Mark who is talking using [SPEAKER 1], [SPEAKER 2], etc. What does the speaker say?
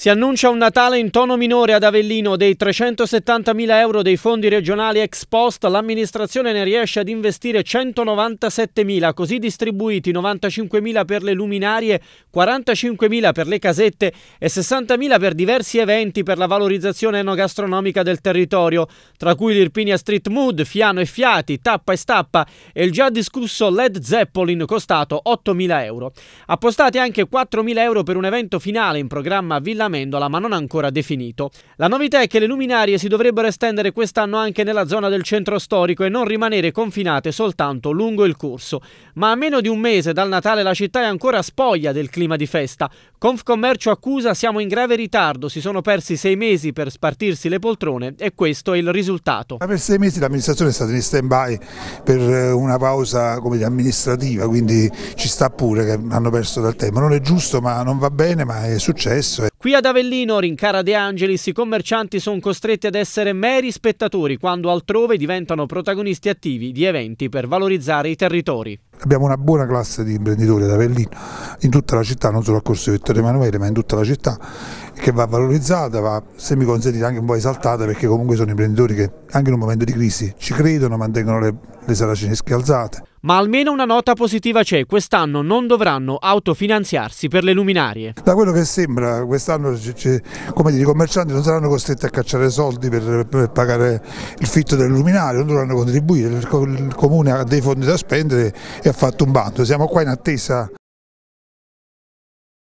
[SPEAKER 1] Si annuncia un Natale in tono minore ad Avellino, dei 370.000 euro dei fondi regionali ex post, l'amministrazione ne riesce ad investire 197.000, così distribuiti 95.000 per le luminarie, 45.000 per le casette e 60.000 per diversi eventi per la valorizzazione enogastronomica del territorio, tra cui l'Irpinia Street Mood, Fiano e Fiati, Tappa e Stappa e il già discusso LED Zeppelin costato 8.000 euro. Appostati anche 4.000 euro per un evento finale in programma Villa Mendola, ma non ancora definito. La novità è che le luminarie si dovrebbero estendere quest'anno anche nella zona del centro storico e non rimanere confinate soltanto lungo il corso. Ma a meno di un mese dal Natale la città è ancora spoglia del clima di festa, Confcommercio accusa siamo in grave ritardo, si sono persi sei mesi per spartirsi le poltrone e questo è il risultato. Per
[SPEAKER 2] sei mesi l'amministrazione è stata in stand by per eh, una pausa dire, amministrativa, quindi ci sta pure che hanno perso dal tempo. Non è giusto ma non va bene, ma è successo.
[SPEAKER 1] Qui ad Avellino, rincara De Angelis, i commercianti sono costretti ad essere meri spettatori quando altrove diventano protagonisti attivi di eventi per valorizzare i territori
[SPEAKER 2] abbiamo una buona classe di imprenditori ad Avellino, in tutta la città, non solo a Corso Vittorio Emanuele, ma in tutta la città che va valorizzata, va, se mi consentite, anche un po' esaltata perché comunque sono imprenditori che anche in un momento di crisi ci credono, mantengono le, le saracinesche alzate.
[SPEAKER 1] Ma almeno una nota positiva c'è, quest'anno non dovranno autofinanziarsi per le luminarie.
[SPEAKER 2] Da quello che sembra, quest'anno i commercianti non saranno costretti a cacciare soldi per, per pagare il fitto delle luminarie, non dovranno contribuire, il comune ha dei fondi da spendere e ha fatto un bando. Siamo qua in attesa